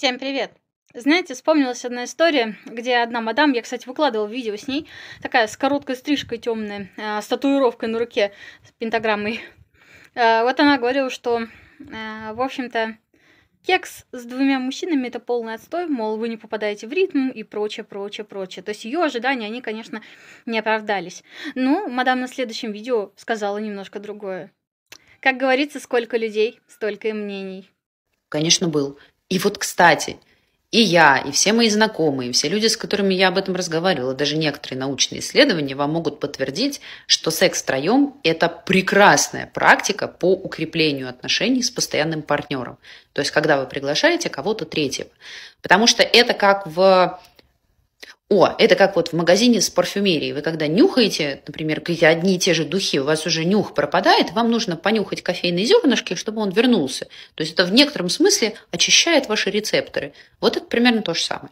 Всем привет! Знаете, вспомнилась одна история, где одна мадам, я, кстати, выкладывала видео с ней, такая с короткой стрижкой темной, э, с татуировкой на руке, с пентаграммой. Э, вот она говорила, что, э, в общем-то, кекс с двумя мужчинами это полный отстой, мол, вы не попадаете в ритм и прочее, прочее, прочее. То есть ее ожидания, они, конечно, не оправдались. Но ну, мадам на следующем видео сказала немножко другое. Как говорится, сколько людей, столько и мнений. Конечно, был. И вот, кстати, и я, и все мои знакомые, и все люди, с которыми я об этом разговаривала, даже некоторые научные исследования вам могут подтвердить, что секс втроем – это прекрасная практика по укреплению отношений с постоянным партнером. То есть, когда вы приглашаете кого-то третьего. Потому что это как в о, это как вот в магазине с парфюмерией. Вы когда нюхаете, например, какие-то одни и те же духи, у вас уже нюх пропадает, вам нужно понюхать кофейные зернышки, чтобы он вернулся. То есть это в некотором смысле очищает ваши рецепторы. Вот это примерно то же самое.